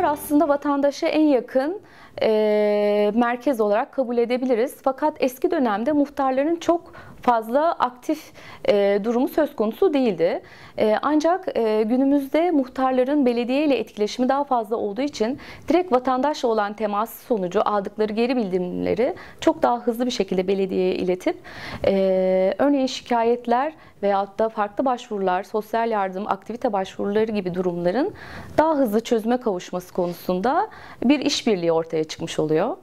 Okullar aslında vatandaşa en yakın e, merkez olarak kabul edebiliriz. Fakat eski dönemde muhtarların çok fazla aktif e, durumu söz konusu değildi. E, ancak e, günümüzde muhtarların belediye ile etkileşimi daha fazla olduğu için direkt vatandaşla olan temas sonucu aldıkları geri bildirimleri çok daha hızlı bir şekilde belediyeye iletip e, örneğin şikayetler veyahut da farklı başvurular, sosyal yardım, aktivite başvuruları gibi durumların daha hızlı çözüme kavuşması konusunda bir işbirliği ortaya çıkmış oluyor.